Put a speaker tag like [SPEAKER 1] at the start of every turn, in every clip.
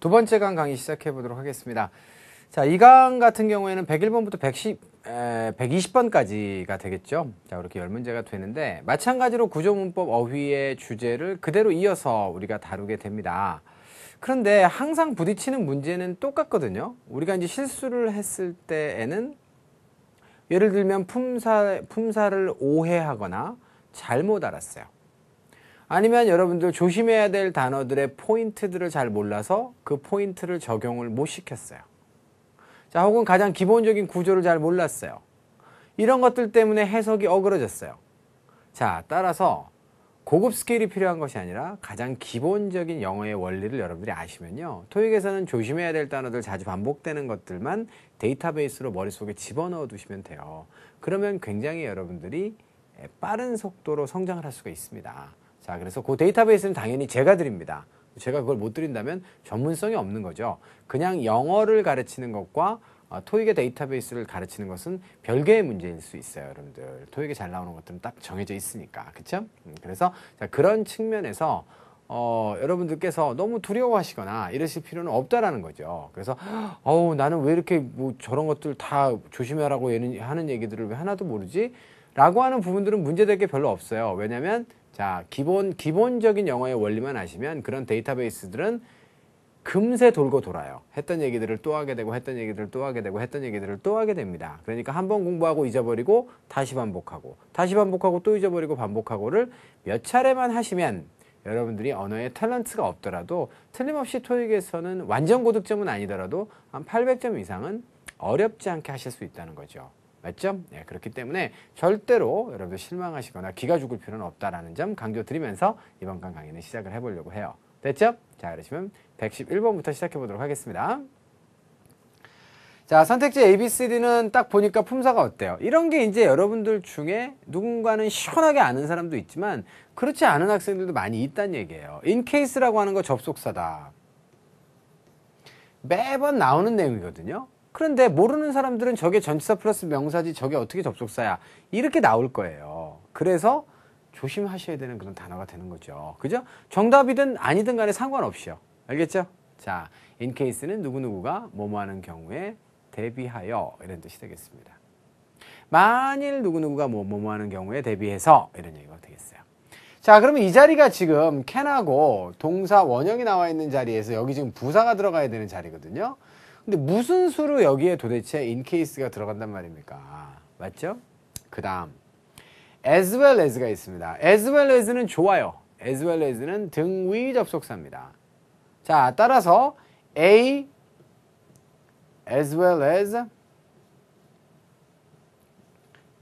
[SPEAKER 1] 두 번째 강 강의 시작해 보도록 하겠습니다. 자, 이 강 같은 경우에는 101번부터 110, 에, 120번까지가 되겠죠. 자, 이렇게 열 문제가 되는데, 마찬가지로 구조문법 어휘의 주제를 그대로 이어서 우리가 다루게 됩니다. 그런데 항상 부딪히는 문제는 똑같거든요. 우리가 이제 실수를 했을 때에는 예를 들면 품사, 품사를 오해하거나 잘못 알았어요. 아니면 여러분들 조심해야 될 단어들의 포인트들을 잘 몰라서 그 포인트를 적용을 못 시켰어요. 자, 혹은 가장 기본적인 구조를 잘 몰랐어요. 이런 것들 때문에 해석이 어그러졌어요. 자, 따라서 고급 스킬이 필요한 것이 아니라 가장 기본적인 영어의 원리를 여러분들이 아시면요. 토익에서는 조심해야 될 단어들 자주 반복되는 것들만 데이터베이스로 머릿속에 집어넣어 두시면 돼요. 그러면 굉장히 여러분들이 빠른 속도로 성장을 할 수가 있습니다. 자, 그래서 그 데이터베이스는 당연히 제가 드립니다. 제가 그걸 못 드린다면 전문성이 없는 거죠. 그냥 영어를 가르치는 것과 어, 토익의 데이터베이스를 가르치는 것은 별개의 문제일 수 있어요, 여러분들. 토익에 잘 나오는 것들은 딱 정해져 있으니까. 그쵸? 음, 그래서 자, 그런 측면에서 어, 여러분들께서 너무 두려워하시거나 이러실 필요는 없다라는 거죠. 그래서, 어우, 나는 왜 이렇게 뭐 저런 것들 다 조심해라고 하는 얘기들을 왜 하나도 모르지? 라고 하는 부분들은 문제될 게 별로 없어요. 왜냐면 자, 기본, 기본적인 영어의 원리만 아시면 그런 데이터베이스들은 금세 돌고 돌아요. 했던 얘기들을 또 하게 되고, 했던 얘기들을 또 하게 되고, 했던 얘기들을 또 하게 됩니다. 그러니까 한 번 공부하고 잊어버리고, 다시 반복하고, 다시 반복하고 또 잊어버리고 반복하고를 몇 차례만 하시면 여러분들이 언어의 탤런트가 없더라도 틀림없이 토익에서는 완전 고득점은 아니더라도 한 800점 이상은 어렵지 않게 하실 수 있다는 거죠. 맞죠? 네, 그렇기 때문에 절대로 여러분들 실망하시거나 기가 죽을 필요는 없다라는 점 강조드리면서 이번 강 강의는 시작을 해보려고 해요. 됐죠? 자, 그러시면 111번부터 시작해 보도록 하겠습니다. 자, 선택지 A, B, C, D는 딱 보니까 품사가 어때요? 이런 게 이제 여러분들 중에 누군가는 시원하게 아는 사람도 있지만 그렇지 않은 학생들도 많이 있다는 얘기예요. in case라고 하는 거 접속사다. 매번 나오는 내용이거든요. 그런데 모르는 사람들은 저게 전치사 플러스 명사지 저게 어떻게 접속사야 이렇게 나올 거예요. 그래서 조심하셔야 되는 그런 단어가 되는 거죠. 그죠? 정답이든 아니든 간에 상관없이요. 알겠죠? 자, in case는 누구누구가 뭐뭐 하는 경우에 대비하여 이런 뜻이 되겠습니다. 만일 누구누구가 뭐, 뭐뭐 하는 경우에 대비해서 이런 얘기가 되겠어요. 자, 그러면 이 자리가 지금 can하고 동사 원형이 나와 있는 자리에서 여기 지금 부사가 들어가야 되는 자리거든요. 근데 무슨 수로 여기에 도대체 인케이스가 들어간단 말입니까? 맞죠? 그 다음 as well as가 있습니다. as well as는 좋아요. as well as는 등위 접속사입니다. 자, 따라서 a as well as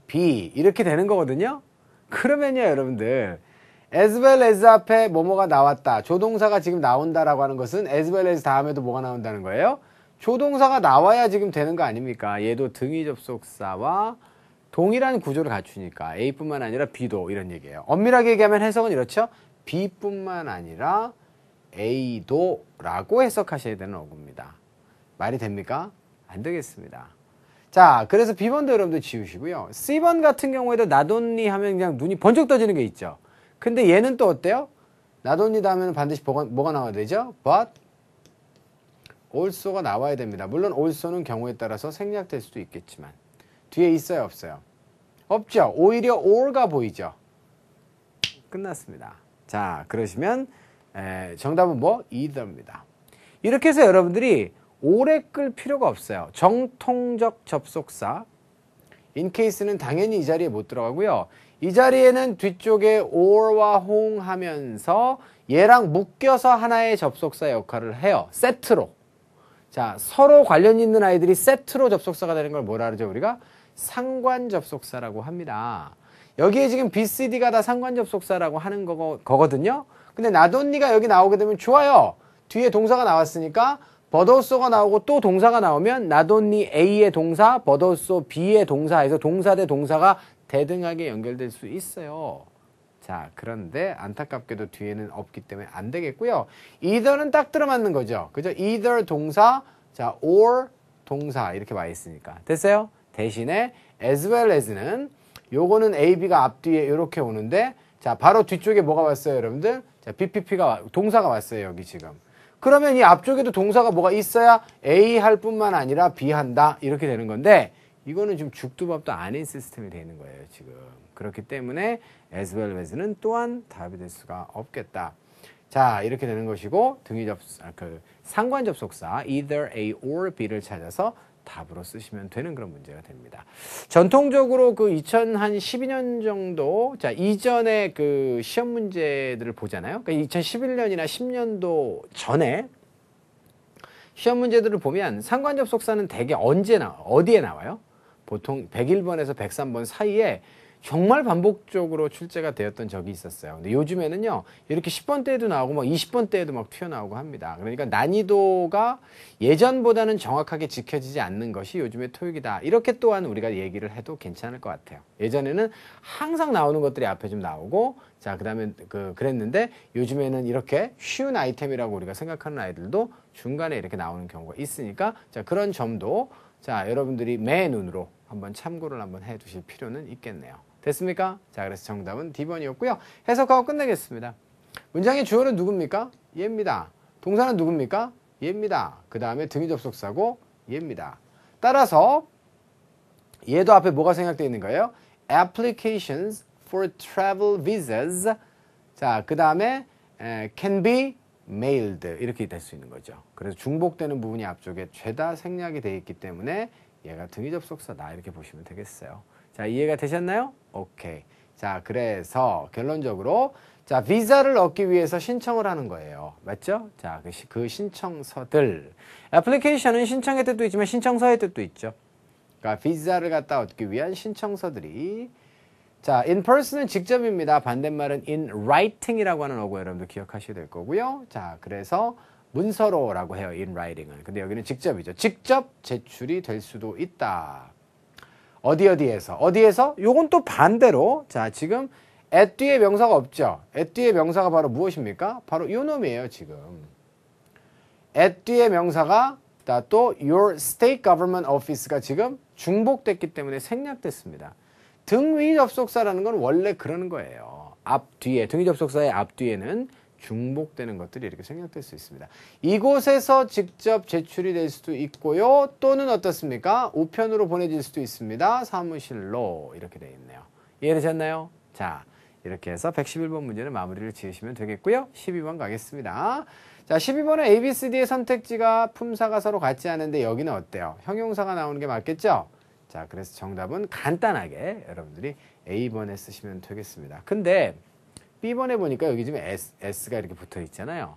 [SPEAKER 1] b 이렇게 되는 거거든요. 그러면요, 여러분들 as well as 앞에 뭐뭐가 나왔다. 조동사가 지금 나온다라고 하는 것은 as well as 다음에도 뭐가 나온다는 거예요? 조동사가 나와야 지금 되는 거 아닙니까? 얘도 등위 접속사와 동일한 구조를 갖추니까 A뿐만 아니라 B도 이런 얘기예요. 엄밀하게 얘기하면 해석은 이렇죠. B뿐만 아니라 A도라고 해석하셔야 되는 어구입니다. 말이 됩니까? 안 되겠습니다. 자, 그래서 B번도 여러분들 지우시고요. C번 같은 경우에도 나돈니 하면 그냥 눈이 번쩍 떠지는 게 있죠. 근데 얘는 또 어때요? 나돈니다 하면 반드시 뭐가, 뭐가 나와야 되죠? But, 올소가 나와야 됩니다. 물론 올소는 경우에 따라서 생략될 수도 있겠지만 뒤에 있어요 없어요? 없죠. 오히려 or가 보이죠. 끝났습니다. 자 그러시면 에, 정답은 뭐? either입니다. 이렇게 해서 여러분들이 오래 끌 필요가 없어요. 정통적 접속사 in case는 당연히 이 자리에 못 들어가고요. 이 자리에는 뒤쪽에 or와 홍 하면서 얘랑 묶여서 하나의 접속사 역할을 해요. 세트로. 자, 서로 관련 있는 아이들이 세트로 접속사가 되는 걸 뭐라 그러죠? 우리가 상관 접속사라고 합니다. 여기에 지금 BCD가 다 상관 접속사라고 하는 거거, 거든요 근데 나돈니가 여기 나오게 되면 좋아요. 뒤에 동사가 나왔으니까 버더소가 나오고 또 동사가 나오면 나돈니 A의 동사, 버더소 B의 동사에서 동사 대 동사가 대등하게 연결될 수 있어요. 자, 그런데 안타깝게도 뒤에는 없기 때문에 안 되겠고요. either는 딱 들어맞는 거죠. 그죠? either 동사, 자, or 동사 이렇게 와 있으니까. 됐어요? 대신에 as well as는 요거는 A, B가 앞뒤에 이렇게 오는데 자, 바로 뒤쪽에 뭐가 왔어요, 여러분들? 자, BPP가 동사가 왔어요, 여기 지금. 그러면 이 앞쪽에도 동사가 뭐가 있어야 A 할 뿐만 아니라 B 한다 이렇게 되는 건데 이거는 지금 죽두밥도 아닌 시스템이 되는 거예요, 지금. 그렇기 때문에 as well as는 또한 답이 될 수가 없겠다. 자, 이렇게 되는 것이고 등위 접속 아, 그 상관 접속사 either A or B를 찾아서 답으로 쓰시면 되는 그런 문제가 됩니다. 전통적으로 그 2012년 정도, 자, 이전에 그 시험 문제들을 보잖아요. 그러니까 2011년이나 10년도 전에 시험 문제들을 보면 상관접속사는 대개 언제 나, 어디에 나와요? 보통 101번에서 103번 사이에 정말 반복적으로 출제가 되었던 적이 있었어요. 근데 요즘에는요, 이렇게 1 0번때에도 나오고 막2 0번때에도막 튀어나오고 합니다. 그러니까 난이도가 예전보다는 정확하게 지켜지지 않는 것이 요즘의 토익이다. 이렇게 또한 우리가 얘기를 해도 괜찮을 것 같아요. 예전에는 항상 나오는 것들이 앞에 좀 나오고, 자, 그 다음에 그, 그랬는데 요즘에는 이렇게 쉬운 아이템이라고 우리가 생각하는 아이들도 중간에 이렇게 나오는 경우가 있으니까, 자, 그런 점도 자, 여러분들이 매 눈으로 한번 참고를 한번 해 두실 필요는 있겠네요. 됐습니까? 자, 그래서 정답은 D번이었고요. 해석하고 끝내겠습니다. 문장의 주어는 누굽니까? 얘입니다. 동사는 누굽니까? 얘입니다. 그 다음에 등이 접속사고 얘입니다. 따라서 얘도 앞에 뭐가 생각되어 있는 거예요? applications for travel visas 자, 그 다음에 can be mailed 이렇게 될 수 있는 거죠. 그래서 중복되는 부분이 앞쪽에 죄다 생략이 되어 있기 때문에 얘가 등이 접속사다 이렇게 보시면 되겠어요. 자, 이해가 되셨나요? 오케이. 자, 그래서 결론적으로 자, 비자를 얻기 위해서 신청을 하는 거예요. 맞죠? 자, 그, 시, 그 신청서들. 애플리케이션은 신청의 뜻도 있지만 신청서의 뜻도 있죠. 그러니까 비자를 갖다 얻기 위한 신청서들이 자, in person은 직접입니다. 반대말은 in writing이라고 하는 어구 여러분들 기억하셔야 될 거고요. 자, 그래서 문서로라고 해요. in writing은. 근데 여기는 직접이죠. 직접 제출이 될 수도 있다. 어디 어디에서 어디에서 요건 또 반대로 자 지금 at 뒤에 명사가 없죠. at 뒤에 명사가 바로 무엇입니까? 바로 요 놈이에요 지금. at 뒤에 명사가 또 your state government office가 지금 중복됐기 때문에 생략됐습니다. 등위 접속사라는 건 원래 그러는 거예요. 앞 뒤에 등위 접속사의 앞 뒤에는 중복되는 것들이 이렇게 생략될 수 있습니다. 이곳에서 직접 제출이 될 수도 있고요. 또는 어떻습니까? 우편으로 보내질 수도 있습니다. 사무실로 이렇게 되어 있네요. 이해되셨나요? 자, 이렇게 해서 111번 문제는 마무리를 지으시면 되겠고요. 12번 가겠습니다. 자, 12번은 A, B, C, D의 선택지가 품사가 서로 같지 않은데 여기는 어때요? 형용사가 나오는 게 맞겠죠? 자, 그래서 정답은 간단하게 여러분들이 A번에 쓰시면 되겠습니다. 근데 B번에 보니까 여기 지금 S, S가 이렇게 붙어 있잖아요.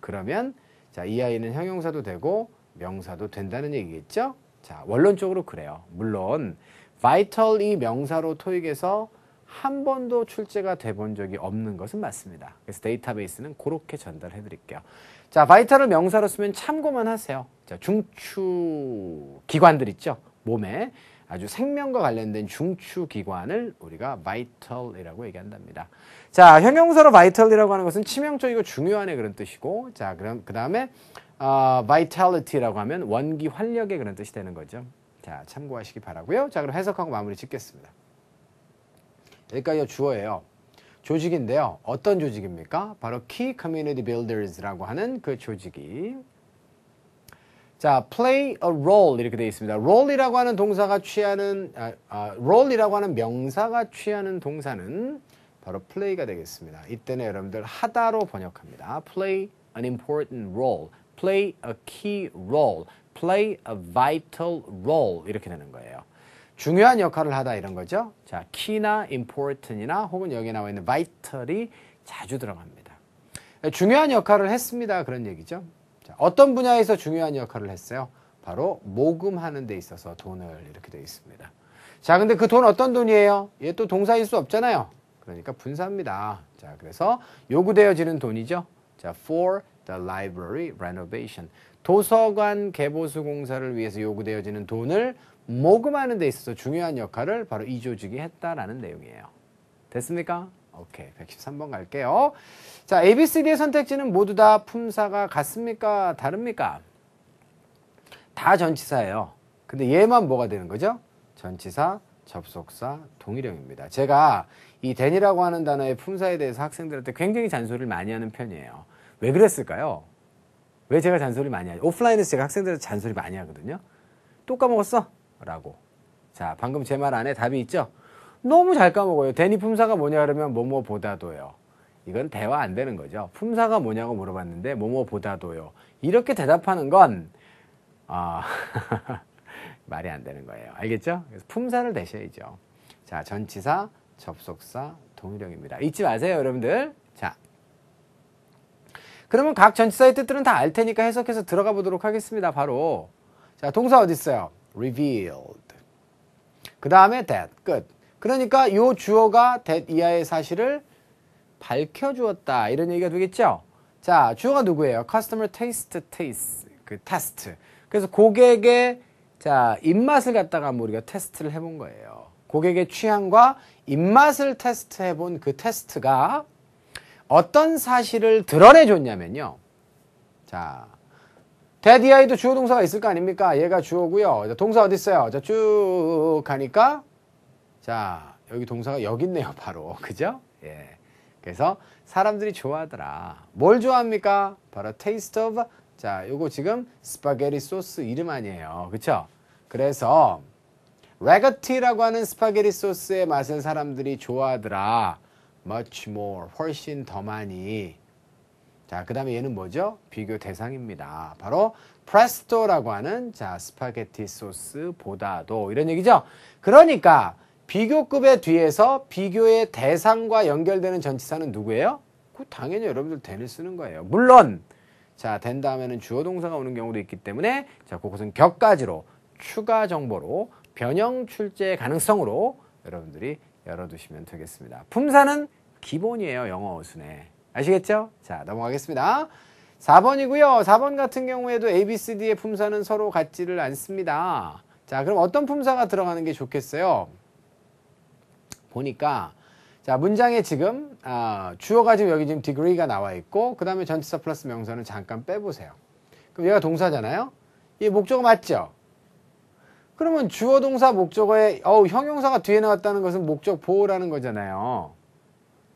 [SPEAKER 1] 그러면 자, 이 아이는 형용사도 되고 명사도 된다는 얘기겠죠? 자, 원론적으로 그래요. 물론 vital이 명사로 토익에서 한 번도 출제가 돼 본 적이 없는 것은 맞습니다. 그래서 데이터베이스는 그렇게 전달해 드릴게요. 자, 바이탈을 명사로 쓰면 참고만 하세요. 자, 중추 기관들 있죠? 몸에 아주 생명과 관련된 중추 기관을 우리가 vital이라고 얘기한답니다. 자, 형용사로 vital이라고 하는 것은 치명적이고 중요한의 그런 뜻이고, 자, 그럼 그 다음에 어, vitality라고 하면 원기 활력의 그런 뜻이 되는 거죠. 자, 참고하시기 바라고요. 자, 그럼 해석하고 마무리 짓겠습니다. 여기까지가 주어예요. 조직인데요. 어떤 조직입니까? 바로 Key Community Builders라고 하는 그 조직이 자, play a role 이렇게 되어 있습니다. role이라고 하는 동사가 취하는 아, 아, role이라고 하는 명사가 취하는 동사는 바로 play가 되겠습니다. 이때는 여러분들 하다로 번역합니다. play an important role, play a key role, play a vital role 이렇게 되는 거예요. 중요한 역할을 하다 이런 거죠. 자, key나 important이나 혹은 여기 나와 있는 vital이 자주 들어갑니다. 중요한 역할을 했습니다. 그런 얘기죠. 어떤 분야에서 중요한 역할을 했어요? 바로 모금하는 데 있어서 돈을 이렇게 되어 있습니다. 자, 근데 그 돈 어떤 돈이에요? 얘 또 동사일 수 없잖아요. 그러니까 분사입니다. 자, 그래서 요구되어지는 돈이죠. 자, for the library renovation. 도서관 개보수 공사를 위해서 요구되어지는 돈을 모금하는 데 있어서 중요한 역할을 바로 이 조직이 했다라는 내용이에요. 됐습니까? 오케이, 113번 갈게요. 자, A, B, C, D의 선택지는 모두 다 품사가 같습니까? 다릅니까? 다 전치사예요. 근데 얘만 뭐가 되는 거죠? 전치사, 접속사, 동일형입니다. 제가 이 d e 이라고 하는 단어의 품사에 대해서 학생들한테 굉장히 잔소리를 많이 하는 편이에요. 왜 그랬을까요? 왜 제가 잔소리 를 많이 하죠? 오프라인에서 제가 학생들한테 잔소리 많이 하거든요. 또 까먹었어? 라고. 자, 방금 제 말 안에 답이 있죠? 너무 잘 까먹어요. 대니 품사가 뭐냐 그러면 뭐뭐보다도요. 이건 대화 안 되는 거죠. 품사가 뭐냐고 물어봤는데 뭐뭐보다도요. 이렇게 대답하는 건 아, 말이 안 되는 거예요. 알겠죠? 그래서 품사를 대셔야죠. 자, 전치사, 접속사, 동일형입니다. 잊지 마세요, 여러분들. 자. 그러면 각 전치사의 뜻들은 다 알 테니까 해석해서 들어가 보도록 하겠습니다. 바로. 자, 동사 어디 있어요? revealed. 그 다음에 that. 끝. 그러니까 이 주어가 that 이하의 사실을 밝혀주었다. 이런 얘기가 되겠죠? 자, 주어가 누구예요? customer taste taste. 그 테스트. 그래서 고객의 자, 입맛을 갖다가 우리가 테스트를 해본 거예요. 고객의 취향과 입맛을 테스트해본 그 테스트가 어떤 사실을 드러내줬냐면요. 자, 데디아이도 주어 동사가 있을 거 아닙니까? 얘가 주어고요. 동사 어디 있어요? 자, 쭉 가니까 자, 여기 동사가 여기 있네요, 바로. 그죠? 예. 그래서 사람들이 좋아하더라. 뭘 좋아합니까? 바로 taste of 자, 요거 지금 스파게티 소스 이름 아니에요. 그쵸? 그래서 레거티라고 하는 스파게티 소스의 맛을 사람들이 좋아하더라. much more, 훨씬 더 많이. 자, 그 다음에 얘는 뭐죠? 비교 대상입니다. 바로 프레스토라고 하는 자, 스파게티 소스보다도 이런 얘기죠. 그러니까 비교급의 뒤에서 비교의 대상과 연결되는 전치사는 누구예요? 그 당연히 여러분들 된을 쓰는 거예요. 물론 자, 된 다음에는 주어 동사가 오는 경우도 있기 때문에 자, 그것은 격까지로 추가 정보로 변형 출제 가능성으로 여러분들이 열어두시면 되겠습니다. 품사는 기본이에요. 영어 어순에. 아시겠죠? 자, 넘어가겠습니다. 4번이고요. 4번 같은 경우에도 A, B, C, D의 품사는 서로 같지를 않습니다. 자, 그럼 어떤 품사가 들어가는 게 좋겠어요? 보니까 자 문장에 지금 아, 주어가 지금 여기 지금 degree가 나와 있고 그 다음에 전치사 플러스 명사는 잠깐 빼보세요. 그럼 얘가 동사잖아요. 이 목적어 맞죠? 그러면 주어 동사 목적어에 어우 형용사가 뒤에 나왔다는 것은 목적 보호라는 거잖아요.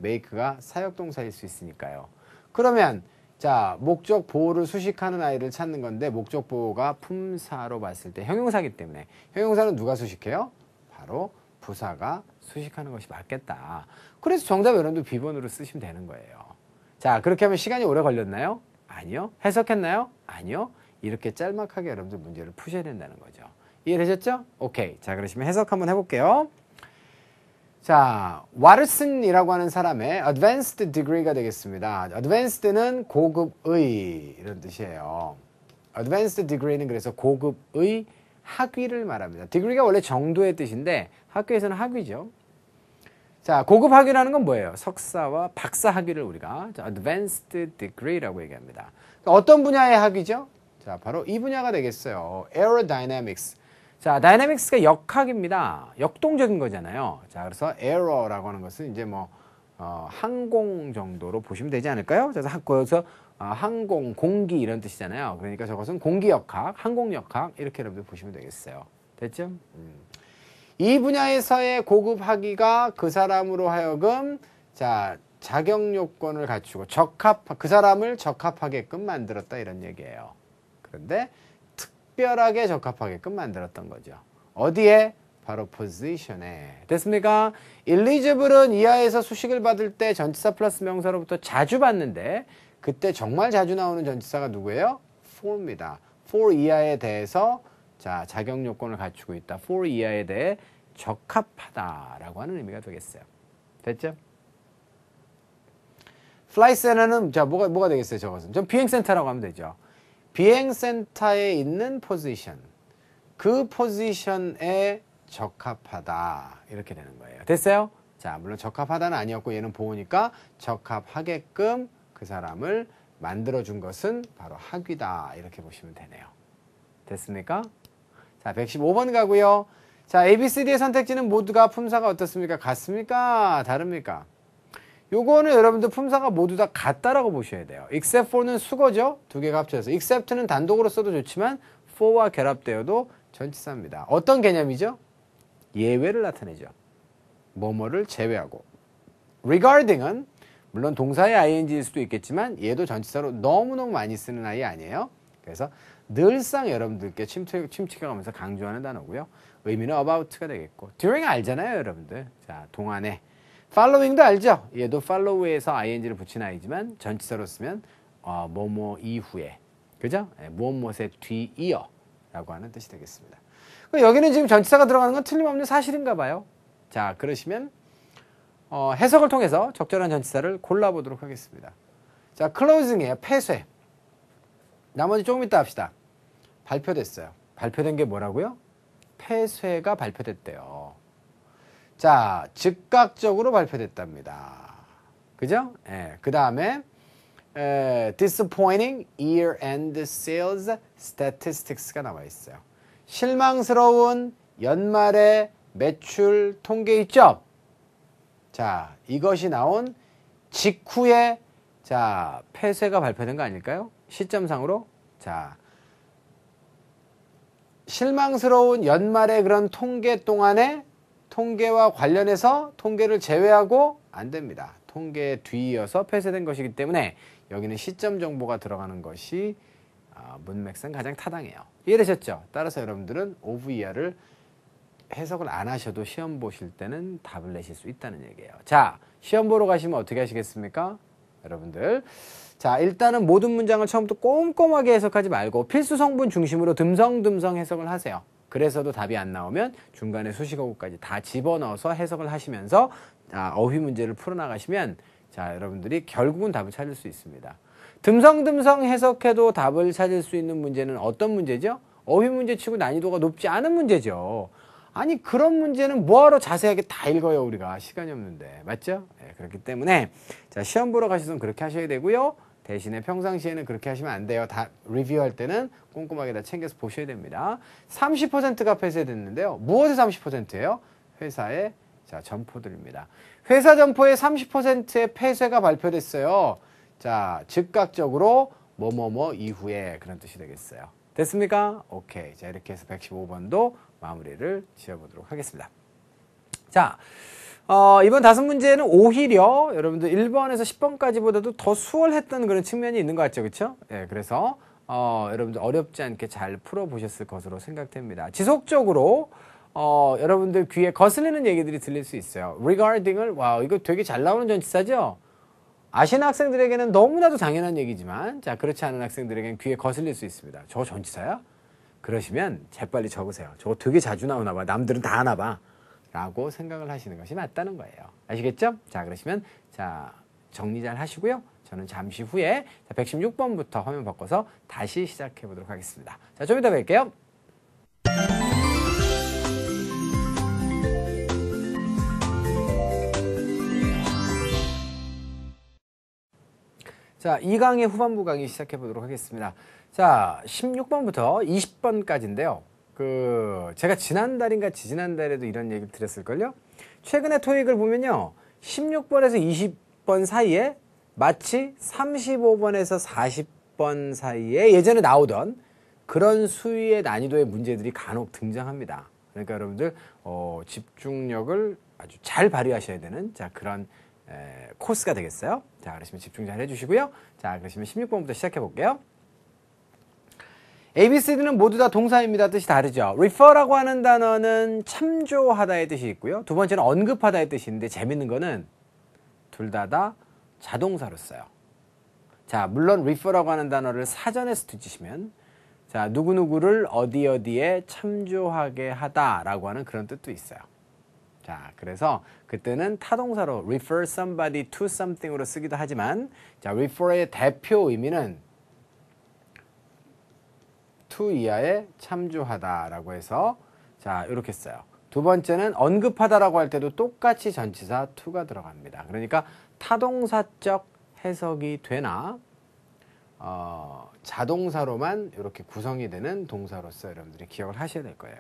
[SPEAKER 1] make가 사역 동사일 수 있으니까요. 그러면 자 목적 보호를 수식하는 아이를 찾는 건데 목적 보호가 품사로 봤을 때 형용사기 때문에 형용사는 누가 수식해요? 바로 부사가 수식하는 것이 맞겠다. 그래서 정답 여러분도 비번으로 쓰시면 되는 거예요. 자, 그렇게 하면 시간이 오래 걸렸나요? 아니요. 해석했나요? 아니요. 이렇게 짤막하게 여러분들 문제를 푸셔야 된다는 거죠. 이해되셨죠? 오케이. 자, 그러시면 해석 한번 해볼게요. 자, 와르슨이라고 하는 사람의 advanced degree가 되겠습니다. advanced는 고급의 이런 뜻이에요. advanced degree는 그래서 고급의 학위를 말합니다. 디그리가 원래 정도의 뜻인데 학교에서는 학위죠. 자, 고급 학위라는 건 뭐예요? 석사와 박사 학위를 우리가 자, advanced degree라고 얘기합니다. 그러니까 어떤 분야의 학위죠? 자, 바로 이 분야가 되겠어요. aerodynamics. 자, dynamics가 역학입니다. 역동적인 거잖아요. 자, 그래서 aero라고 하는 것은 이제 뭐 어, 항공 정도로 보시면 되지 않을까요? 그래서 그래서 아, 항공, 공기 이런 뜻이잖아요. 그러니까 저것은 공기역학, 항공역학 이렇게 여러분들 보시면 되겠어요. 됐죠? 음. 이 분야에서의 고급 학위가 그 사람으로 하여금 자 자격 요건을 갖추고 적합 그 사람을 적합하게끔 만들었다 이런 얘기예요. 그런데 특별하게 적합하게끔 만들었던 거죠. 어디에 바로 position에 됐습니까? 일리즈블은 이하에서 수식을 받을 때 전치사 플러스 명사로부터 자주 받는데 그때 정말 자주 나오는 전치사가 누구예요? for입니다. for 이하에 대해서 자 자격 요건을 갖추고 있다. for 이하에 대해 적합하다라고 하는 의미가 되겠어요. 됐죠? 플라이센터는 자 뭐가 뭐가 되겠어요? 저것은 전 비행센터라고 하면 되죠. 비행센터에 있는 포지션 그 포지션에 적합하다 이렇게 되는 거예요. 됐어요? 자, 물론 적합하다는 아니었고 얘는 보호니까 적합하게끔 그 사람을 만들어 준 것은 바로 학위다 이렇게 보시면 되네요. 됐습니까? 자, 115번 가고요. 자, A, B, C, D의 선택지는 모두가 품사가 어떻습니까? 같습니까? 다릅니까? 요거는 여러분들 품사가 모두 다 같다라고 보셔야 돼요. except for는 수거죠. 두 개가 합쳐서. except는 단독으로 써도 좋지만 for와 결합되어도 전치사입니다. 어떤 개념이죠? 예외를 나타내죠. 뭐뭐를 제외하고. regarding은 물론 동사의 ing일 수도 있겠지만 얘도 전치사로 너무너무 많이 쓰는 아이 아니에요. 그래서 늘상 여러분들께 침착침가면서 강조하는 단어고요. 의미는 about가 되겠고 during 알잖아요 여러분들. 자 동안에 following도 알죠. 얘도 follow에서 ing를 붙인 아이지만 전치사로 쓰면 어, 뭐뭐 이후에 그죠? 네, 예, 무엇무엇의 뒤이어라고 하는 뜻이 되겠습니다. 여기는 지금 전치사가 들어가는 건 틀림없는 사실인가 봐요. 자, 그러시면 어, 해석을 통해서 적절한 전치사를 골라보도록 하겠습니다. 자, 클로징이에요. 폐쇄. 나머지 조금 이따 합시다. 발표됐어요. 발표된 게 뭐라고요? 폐쇄가 발표됐대요. 자, 즉각적으로 발표됐답니다. 그죠? 예, 그 다음에 disappointing year-end sales statistics가 나와 있어요. 실망스러운 연말의 매출 통계 있죠? 자, 이것이 나온 직후에 자, 폐쇄가 발표된 거 아닐까요? 시점상으로. 자. 실망스러운 연말의 그런 통계 동안에 통계와 관련해서 통계를 제외하고 안 됩니다. 통계 뒤이어서 폐쇄된 것이기 때문에 여기는 시점 정보가 들어가는 것이 문맥상 가장 타당해요. 이해되셨죠? 따라서 여러분들은 OVR을 해석을 안 하셔도 시험 보실 때는 답을 내실 수 있다는 얘기예요. 자, 시험 보러 가시면 어떻게 하시겠습니까? 여러분들. 자, 일단은 모든 문장을 처음부터 꼼꼼하게 해석하지 말고 필수 성분 중심으로 듬성듬성 해석을 하세요. 그래서도 답이 안 나오면 중간에 수식어구까지 다 집어넣어서 해석을 하시면서 아, 어휘 문제를 풀어나가시면 자, 여러분들이 결국은 답을 찾을 수 있습니다. 듬성듬성 해석해도 답을 찾을 수 있는 문제는 어떤 문제죠? 어휘 문제치고 난이도가 높지 않은 문제죠. 아니 그런 문제는 뭐하러 자세하게 다 읽어요 우리가 시간이 없는데 맞죠? 네, 그렇기 때문에 자 시험 보러 가시면 그렇게 하셔야 되고요. 대신에 평상시에는 그렇게 하시면 안 돼요. 다 리뷰할 때는 꼼꼼하게 다 챙겨서 보셔야 됩니다. 30%가 폐쇄됐는데요. 무엇의 30%예요? 회사의 자, 점포들입니다. 회사 점포의 30%의 폐쇄가 발표됐어요. 자, 즉각적으로 뭐뭐뭐 이후에 그런 뜻이 되겠어요. 됐습니까? 오케이. 자, 이렇게 해서 115번도 마무리를 지어보도록 하겠습니다. 자, 어, 이번 다섯 문제는 오히려 여러분들 1번에서 10번까지보다도 더 수월했던 그런 측면이 있는 것 같죠. 그쵸? 예, 그래서, 어, 여러분들 어렵지 않게 잘 풀어보셨을 것으로 생각됩니다. 지속적으로, 어, 여러분들 귀에 거슬리는 얘기들이 들릴 수 있어요. regarding을, 와, 이거 되게 잘 나오는 전치사죠? 아시는 학생들에게는 너무나도 당연한 얘기지만 자 그렇지 않은 학생들에게는 귀에 거슬릴 수 있습니다. 저 전치사야? 그러시면 재빨리 적으세요. 저거 되게 자주 나오나 봐. 남들은 다 하나 봐. 라고 생각을 하시는 것이 맞다는 거예요. 아시겠죠? 자 그러시면 자 정리 잘 하시고요. 저는 잠시 후에 116번부터 화면 바꿔서 다시 시작해 보도록 하겠습니다. 자, 좀 이따 뵐게요. 자, 2강의 후반부 강의 시작해 보도록 하겠습니다. 자, 16번부터 20번까지인데요. 그 제가 지난달인가 지지난달에도 이런 얘기를 드렸을 걸요. 최근의 토익을 보면요. 16번에서 20번 사이에 마치 35번에서 40번 사이에 예전에 나오던 그런 수위의 난이도의 문제들이 간혹 등장합니다. 그러니까 여러분들 어, 집중력을 아주 잘 발휘하셔야 되는 자 그런 에, 코스가 되겠어요. 자, 그러시면 집중 잘 해주시고요. 자, 그러시면 16번부터 시작해 볼게요. ABCD는 모두 다 동사입니다. 뜻이 다르죠. refer라고 하는 단어는 참조하다의 뜻이 있고요. 두 번째는 언급하다의 뜻이있는데 재밌는 거는 둘 다 다 자동사로 써요. 자, 물론 refer라고 하는 단어를 사전에서 뒤치시면 자, 누구누구를 어디 어디에 참조하게 하다라고 하는 그런 뜻도 있어요. 자, 그래서 그때는 타동사로 refer somebody to something으로 쓰기도 하지만 자, refer의 대표 의미는 to 이하에 참조하다라고 해서 자, 이렇게 써요. 두 번째는 언급하다라고 할 때도 똑같이 전치사 to가 들어갑니다. 그러니까 타동사적 해석이 되나 어, 자동사로만 이렇게 구성이 되는 동사로서 여러분들이 기억을 하셔야 될 거예요.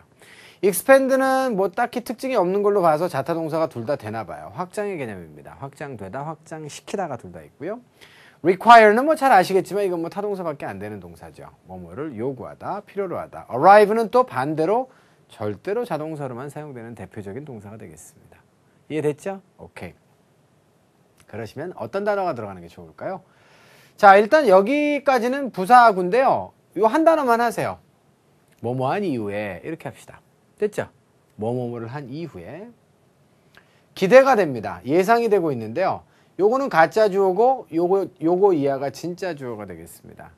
[SPEAKER 1] 익스팬드는뭐 딱히 특징이 없는 걸로 봐서 자타 동사가 둘 다 되나 봐요. 확장의 개념입니다. 확장되다, 확장시키다가 둘 다 있고요. require는 뭐 잘 아시겠지만 이건 뭐 타동사밖에 안 되는 동사죠. 뭐뭐를 요구하다, 필요로 하다. arrive는 또 반대로 절대로 자동사로만 사용되는 대표적인 동사가 되겠습니다. 이해됐죠? 오케이. 그러시면 어떤 단어가 들어가는 게 좋을까요? 자, 일단 여기까지는 부사구인데요. 이한 단어만 하세요. 뭐뭐한 이후에 이렇게 합시다. 됐죠? 뭐뭐뭐를 한 이후에 기대가 됩니다. 예상이 되고 있는데요. 요거는 가짜 주어고 요거 요거 이하가 진짜 주어가 되겠습니다.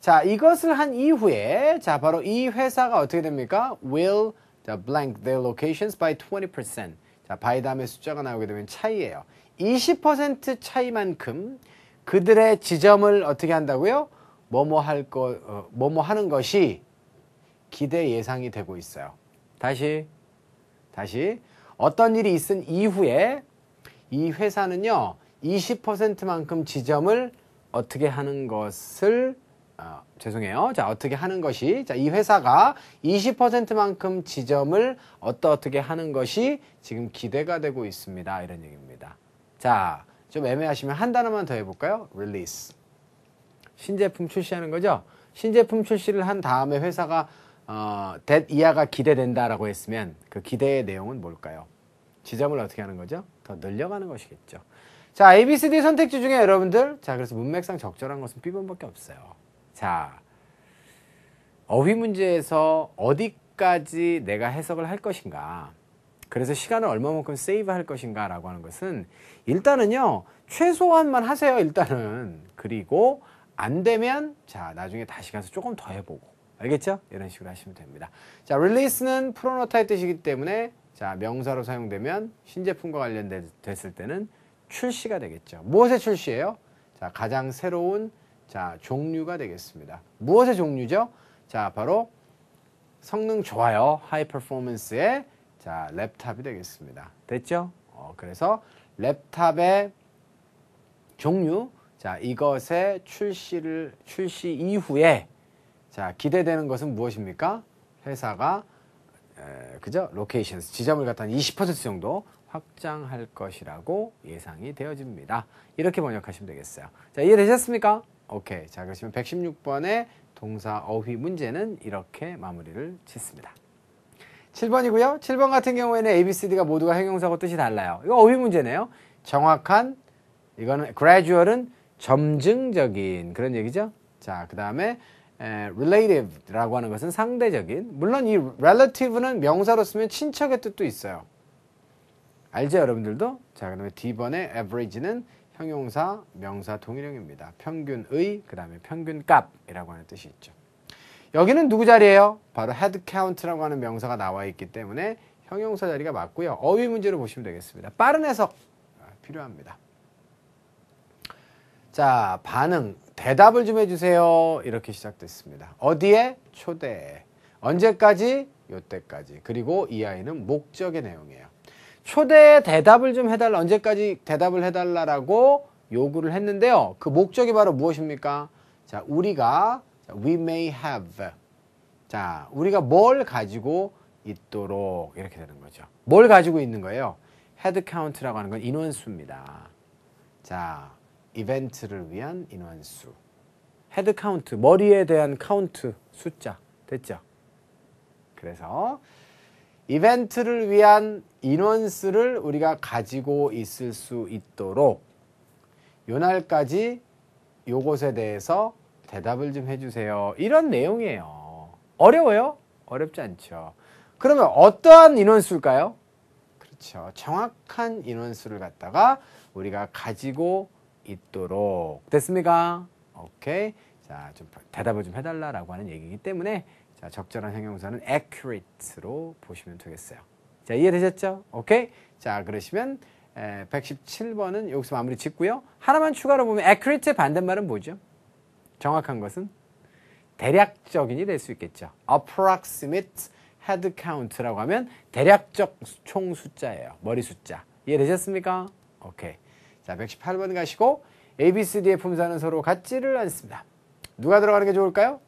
[SPEAKER 1] 자, 이것을 한 이후에 자, 바로 이 회사가 어떻게 됩니까? will the blank their locations by 20%. 자, 바이 다음에 숫자가 나오게 되면 차이예요. 20% 차이만큼 그들의 지점을 어떻게 한다고요? 뭐뭐 할 거, 어, 뭐뭐 하는 것이 기대 예상이 되고 있어요. 다시 다시 어떤 일이 있은 이후에 이 회사는요 20%만큼 지점을 어떻게 하는 것을 어, 죄송해요. 자 어떻게 하는 것이 자이 회사가 20%만큼 지점을 어떠 어떻게 하는 것이 지금 기대가 되고 있습니다. 이런 얘기입니다. 자좀 애매하시면 한 단어만 더 해볼까요? Release 신제품 출시하는 거죠. 신제품 출시를 한 다음에 회사가 어, 이하가 기대된다라고 했으면 그 기대의 내용은 뭘까요? 지점을 어떻게 하는 거죠? 더 늘려가는 것이겠죠. 자, A, B, C, D 선택지 중에 여러분들, 자, 그래서 문맥상 적절한 것은 B번밖에 없어요. 자, 어휘 문제에서 어디까지 내가 해석을 할 것인가, 그래서 시간을 얼마만큼 세이브 할 것인가 라고 하는 것은 일단은요, 최소한만 하세요, 일단은. 그리고 안 되면, 자, 나중에 다시 가서 조금 더 해보고. 알겠죠? 이런 식으로 하시면 됩니다. 자, release는 프로노타입 뜻이기 때문에 자, 명사로 사용되면 신제품과 관련됐을 때는 출시가 되겠죠. 무엇의 출시예요? 자, 가장 새로운 자, 종류가 되겠습니다. 무엇의 종류죠? 자, 바로 성능 좋아요. 하이 퍼포먼스의 자, 랩탑이 되겠습니다. 됐죠? 어, 그래서 랩탑의 종류 자, 이것의 출시를 출시 이후에 자, 기대되는 것은 무엇입니까? 회사가 에, 그죠? 로케이션 지점을 갖다 20% 정도 확장할 것이라고 예상이 되어집니다. 이렇게 번역하시면 되겠어요. 자, 이해되셨습니까? 오케이. 자, 그러시면 116번의 동사 어휘 문제는 이렇게 마무리를 짓습니다. 7번이고요. 7번 같은 경우에는 ABCD가 모두가 형용사고 뜻이 달라요. 이거 어휘 문제네요. 정확한 이거는 gradual은 점증적인 그런 얘기죠. 자, 그다음에 에, relative라고 하는 것은 상대적인 물론 이 relative는 명사로 쓰면 친척의 뜻도 있어요. 알죠 여러분들도? 자 그다음에 D번의 average는 형용사 명사 동일형입니다. 평균의 그다음에 평균값이라고 하는 뜻이 있죠. 여기는 누구 자리예요? 바로 head count라고 하는 명사가 나와 있기 때문에 형용사 자리가 맞고요. 어휘 문제로 보시면 되겠습니다. 빠른 해석 필요합니다. 자, 반응. 대답을 좀 해주세요. 이렇게 시작됐습니다. 어디에? 초대 언제까지? 요때까지. 그리고 이 아이는 목적의 내용이에요. 초대에 대답을 좀 해달라. 언제까지 대답을 해달라라고 요구를 했는데요. 그 목적이 바로 무엇입니까? 자, 우리가 we may have. 자, 우리가 뭘 가지고 있도록 이렇게 되는 거죠. 뭘 가지고 있는 거예요? 헤드 카운트라고 하는 건 인원수입니다. 자, 이벤트를 위한 인원수 헤드 카운트, 머리에 대한 카운트 숫자 됐죠? 그래서 이벤트를 위한 인원수를 우리가 가지고 있을 수 있도록 요날까지 요것에 대해서 대답을 좀 해주세요. 이런 내용이에요. 어려워요? 어렵지 않죠. 그러면 어떠한 인원수일까요? 그렇죠. 정확한 인원수를 갖다가 우리가 가지고 있도록 됐습니까? 오케이. 자, 좀 대답을 좀 해달라라고 하는 얘기이기 때문에 자, 적절한 형용사는 accurate로 보시면 되겠어요. 자, 이해되셨죠? 오케이. 자, 그러시면 에, 117번은 여기서 마무리 짓고요. 하나만 추가로 보면 accurate의 반대말은 뭐죠? 정확한 것은 대략적인이 될 수 있겠죠. approximate head count라고 하면 대략적 총 숫자예요. 머리 숫자. 이해되셨습니까? 오케이. 자, 118번 가시고 ABCD의 품사는 서로 같지를 않습니다. 누가 들어가는 게 좋을까요?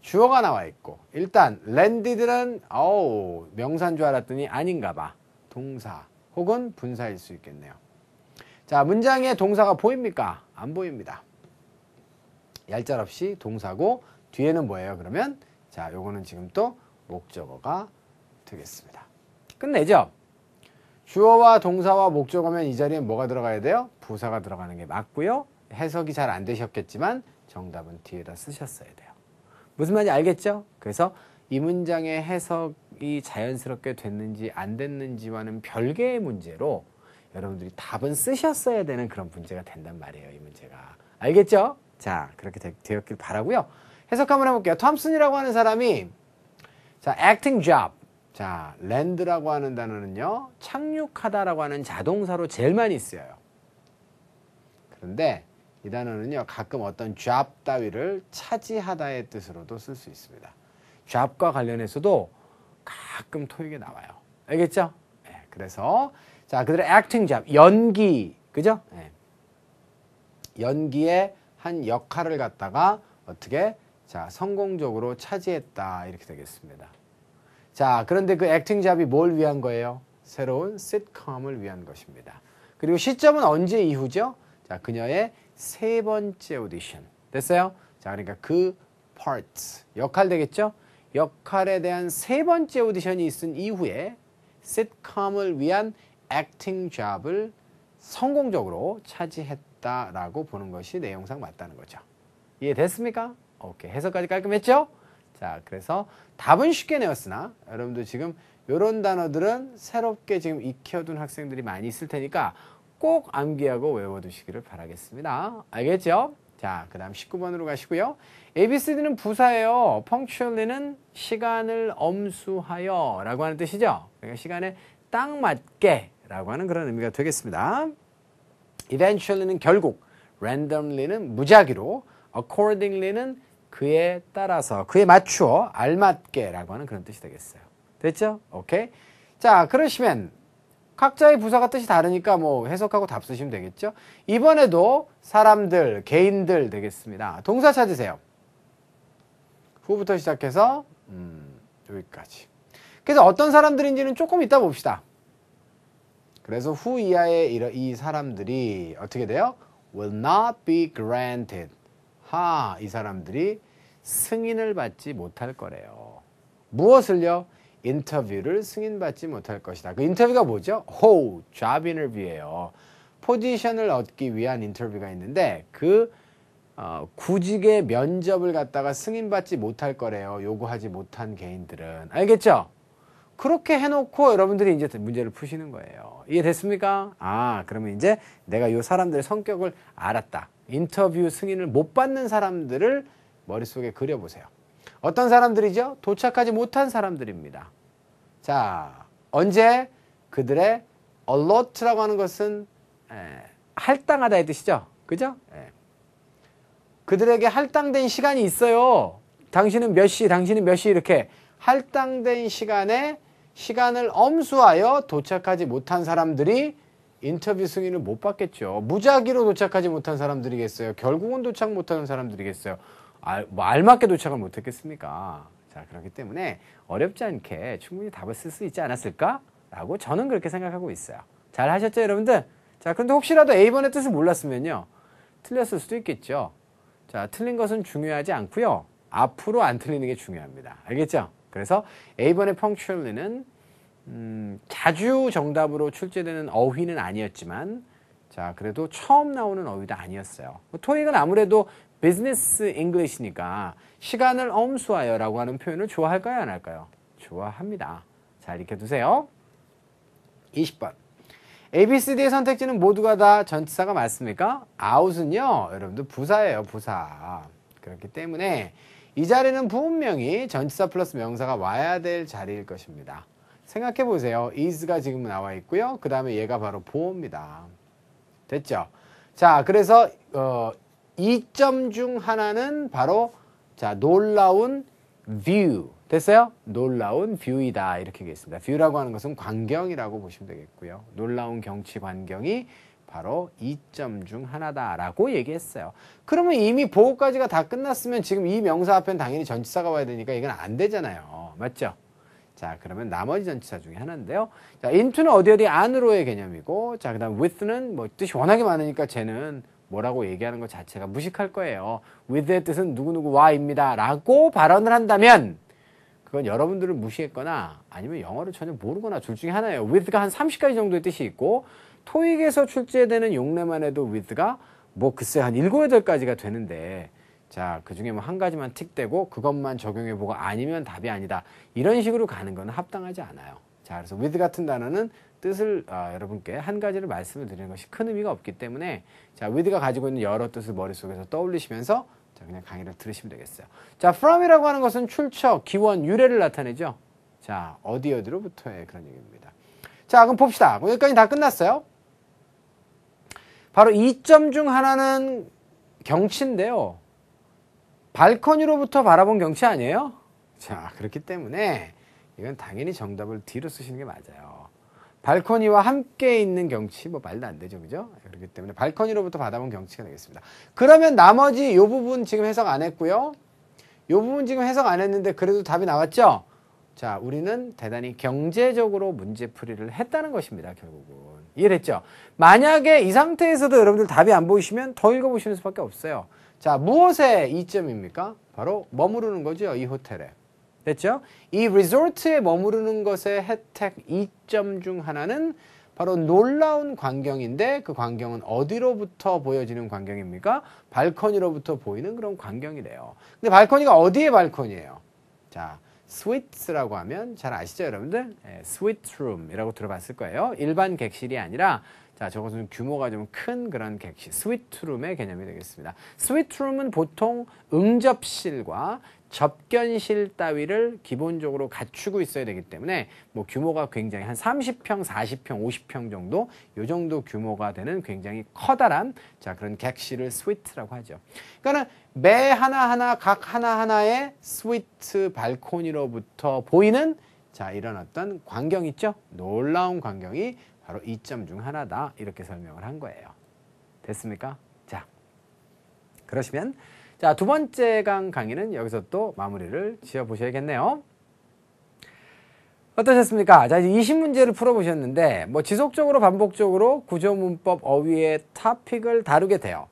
[SPEAKER 1] 주어가 나와 있고 일단 랜디드는 어우 명사인 줄 알았더니 아닌가 봐. 동사 혹은 분사일 수 있겠네요. 자, 문장에 동사가 보입니까? 안 보입니다. 얄짤없이 동사고 뒤에는 뭐예요? 그러면 자, 요거는 지금 또 목적어가 되겠습니다. 끝내죠? 주어와 동사와 목적어면 이 자리에 뭐가 들어가야 돼요? 부사가 들어가는 게 맞고요. 해석이 잘 안 되셨겠지만 정답은 뒤에다 쓰셨어야 돼요. 무슨 말인지 알겠죠? 그래서 이 문장의 해석이 자연스럽게 됐는지 안 됐는지와는 별개의 문제로 여러분들이 답은 쓰셨어야 되는 그런 문제가 된단 말이에요. 이 문제가. 알겠죠? 자, 그렇게 되, 었길 바라고요. 해석 한번 해볼게요. 톰슨이라고 하는 사람이 자, acting job. 자, land라고 하는 단어는요. 착륙하다라고 하는 자동사로 제일 많이 쓰여요. 근데 이 단어는요 가끔 어떤 job 따위를 차지하다의 뜻으로도 쓸 수 있습니다. job과 관련해서도 가끔 토익에 나와요. 알겠죠? 네, 그래서 자 그들의 acting job 연기 그죠? 네. 연기의 한 역할을 갖다가 어떻게 자 성공적으로 차지했다 이렇게 되겠습니다. 자 그런데 그 액팅 잡이 뭘 위한 거예요? 새로운 s t c o m 을 위한 것입니다. 그리고 시점은 언제 이후죠? 자, 그녀의 세 번째 오디션. 됐어요? 자, 그러니까 그 parts. 역할 되겠죠? 역할에 대한 세 번째 오디션이 있은 이후에 시트콤을 위한 액팅 잡을 성공적으로 차지했다라고 보는 것이 내용상 맞다는 거죠. 이해됐습니까? 오케이. 해석까지 깔끔했죠? 자, 그래서 답은 쉽게 내었으나 여러분도 지금 이런 단어들은 새롭게 지금 익혀둔 학생들이 많이 있을 테니까 꼭 암기하고 외워두시기를 바라겠습니다. 알겠죠? 자, 그 다음 19번으로 가시고요. ABCD는 부사예요. 펑츄얼리는 시간을 엄수하여 라고 하는 뜻이죠. 그러니까 시간에 딱 맞게 라고 하는 그런 의미가 되겠습니다. eventually는 결국, randomly는 무작위로, accordingly는 그에 따라서, 그에 맞추어 알맞게 라고 하는 그런 뜻이 되겠어요. 됐죠? 오케이. 자, 그러시면 각자의 부사가 뜻이 다르니까 뭐 해석하고 답 쓰시면 되겠죠. 이번에도 사람들, 개인들 되겠습니다. 동사 찾으세요. 후부터 시작해서 음, 여기까지. 그래서 어떤 사람들인지는 조금 이따 봅시다. 그래서 후 이하의 이 사람들이 어떻게 돼요? will not be granted. 하, 이 사람들이 승인을 받지 못할 거래요. 무엇을요? 인터뷰를 승인받지 못할 것이다. 그 인터뷰가 뭐죠? 호, job i n t 예요 포지션을 얻기 위한 인터뷰가 있는데 그 어, 구직의 면접을 갖다가 승인받지 못할 거래요. 요구하지 못한 개인들은. 알겠죠? 그렇게 해놓고 여러분들이 이제 문제를 푸시는 거예요. 이해됐습니까? 아, 그러면 이제 내가 요 사람들의 성격을 알았다. 인터뷰 승인을 못 받는 사람들을 머릿속에 그려보세요. 어떤 사람들이죠? 도착하지 못한 사람들입니다. 자, 언제 그들의 allot라고 하는 것은 에, 예, 할당하다 이 뜻이죠. 그죠? 에. 예. 그들에게 할당된 시간이 있어요. 당신은 몇 시, 당신은 몇 시 이렇게 할당된 시간에 시간을 엄수하여 도착하지 못한 사람들이 인터뷰 승인을 못 받겠죠. 무작위로 도착하지 못한 사람들이겠어요. 결국은 도착 못하는 사람들이겠어요. 아, 뭐 알, 뭐 알맞게 도착을 못했겠습니까? 자, 그렇기 때문에 어렵지 않게 충분히 답을 쓸 수 있지 않았을까라고 저는 그렇게 생각하고 있어요. 잘 하셨죠, 여러분들? 자, 그런데 혹시라도 A번의 뜻을 몰랐으면요. 틀렸을 수도 있겠죠. 자, 틀린 것은 중요하지 않고요. 앞으로 안 틀리는 게 중요합니다. 알겠죠? 그래서 A번의 펑츄얼리는 음, 자주 정답으로 출제되는 어휘는 아니었지만 자, 그래도 처음 나오는 어휘도 아니었어요. 뭐 토익은 아무래도 비즈니스 잉글리시니까 시간을 엄수하여 라고 하는 표현을 좋아할까요? 안 할까요? 좋아합니다. 잘 익혀두세요. 20번. ABCD의 선택지는 모두가 다 전치사가 맞습니까? 아웃은요, 여러분들 부사예요, 부사. 그렇기 때문에 이 자리는 분명히 전치사 플러스 명사가 와야 될 자리일 것입니다. 생각해 보세요. is가 지금 나와 있고요. 그 다음에 얘가 바로 보호입니다. 됐죠? 자, 그래서 어, 이점 중 하나는 바로 자 놀라운 뷰 됐어요? 놀라운 뷰이다 이렇게 얘기했습니다. 뷰라고 하는 것은 광경이라고 보시면 되겠고요. 놀라운 경치 광경이 바로 이점 중 하나다라고 얘기했어요. 그러면 이미 보고까지가다 끝났으면 지금 이 명사 앞에는 당연히 전치사가 와야 되니까 이건 안 되잖아요. 맞죠? 자, 그러면 나머지 전치사 중에 하나인데요. 자, into는 어디 어디 안으로의 개념이고, 자, 그 다음 with는 뭐 뜻이 워낙에 많으니까 쟤는 뭐라고 얘기하는 것 자체가 무식할 거예요. with의 뜻은 누구누구와입니다. 라고 발언을 한다면 그건 여러분들을 무시했거나 아니면 영어를 전혀 모르거나 둘 중에 하나예요. with가 한 30가지 정도의 뜻이 있고 토익에서 출제되는 용례만 해도 with가 뭐 글쎄 한 7, 8가지가 되는데 자, 그 중에 뭐 한 가지만 틱되고 그것만 적용해보고 아니면 답이 아니다. 이런 식으로 가는 건 합당하지 않아요. 자, 그래서 with 같은 단어는 뜻을 아, 여러분께 한 가지를 말씀을 드리는 것이 큰 의미가 없기 때문에 자 위드가 가지고 있는 여러 뜻을 머릿속에서 떠올리시면서 자 그냥 강의를 들으시면 되겠어요. 자 from이라고 하는 것은 출처, 기원, 유래를 나타내죠. 자 어디 어디로부터의 그런 얘기입니다. 자 그럼 봅시다. 여기까지 다 끝났어요. 바로 이 점 중 하나는 경치인데요. 발코니로부터 바라본 경치 아니에요? 자 그렇기 때문에 이건 당연히 정답을 뒤로 쓰시는 게 맞아요. 발코니와 함께 있는 경치 뭐 말도 안 되죠 그죠 그렇기 때문에 발코니로부터 받아본 경치가 되겠습니다 그러면 나머지 요 부분 지금 해석 안 했고요 요 부분 지금 해석 안 했는데 그래도 답이 나왔죠 자 우리는 대단히 경제적으로 문제풀이를 했다는 것입니다 결국은 이해됐죠 만약에 이 상태에서도 여러분들 답이 안 보이시면 더 읽어보시는 수밖에 없어요 자 무엇의 이점입니까 바로 머무르는 거죠 이 호텔에 됐죠? 이 리조트에 머무르는 것의 혜택 이점 중 하나는 바로 놀라운 광경인데 그 광경은 어디로부터 보여지는 광경입니까? 발코니로부터 보이는 그런 광경이래요. 근데 발코니가 어디의 발코니예요? 자, 스위트라고 하면 잘 아시죠, 여러분들? 네, 예, 스위트룸이라고 들어봤을 거예요. 일반 객실이 아니라 자, 저것은 규모가 좀 큰 그런 객실, 스위트룸의 개념이 되겠습니다. 스위트룸은 보통 응접실과 접견실 따위를 기본적으로 갖추고 있어야 되기 때문에 뭐 규모가 굉장히 한 30평, 40평, 50평 정도 요 정도 규모가 되는 굉장히 커다란 자 그런 객실을 스위트라고 하죠. 그러니까매 하나하나 각 하나하나의 스위트 발코니로부터 보이는 자 이런 어떤 광경 있죠? 놀라운 광경이 바로 이 점 중 하나다 이렇게 설명을 한 거예요. 됐습니까? 자 그러시면 자, 두 번째 강 강의는 여기서 또 마무리를 지어보셔야겠네요. 어떠셨습니까? 자, 이제 20문제를 풀어보셨는데, 뭐 지속적으로 반복적으로 구조문법 어휘의 타픽을 다루게 돼요.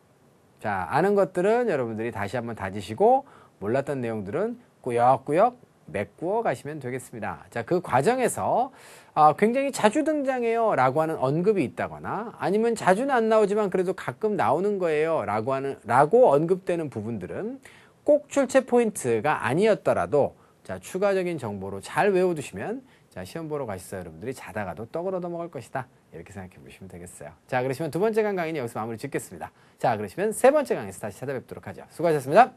[SPEAKER 1] 자, 아는 것들은 여러분들이 다시 한번 다지시고, 몰랐던 내용들은 꾸역꾸역 메꾸어 가시면 되겠습니다. 자, 그 과정에서 아, 굉장히 자주 등장해요 라고 하는 언급이 있다거나 아니면 자주는 안 나오지만 그래도 가끔 나오는 거예요 라고 하는, 라고 언급되는 부분들은 꼭 출제 포인트가 아니었더라도 자, 추가적인 정보로 잘 외워두시면 자, 시험 보러 가시서 여러분들이 자다가도 떡으로 넘어갈 것이다. 이렇게 생각해 보시면 되겠어요. 자, 그러시면 두 번째 강 강의는 여기서 마무리 짓겠습니다. 자, 그러시면 세 번째 강의에서 다시 찾아뵙도록 하죠. 수고하셨습니다.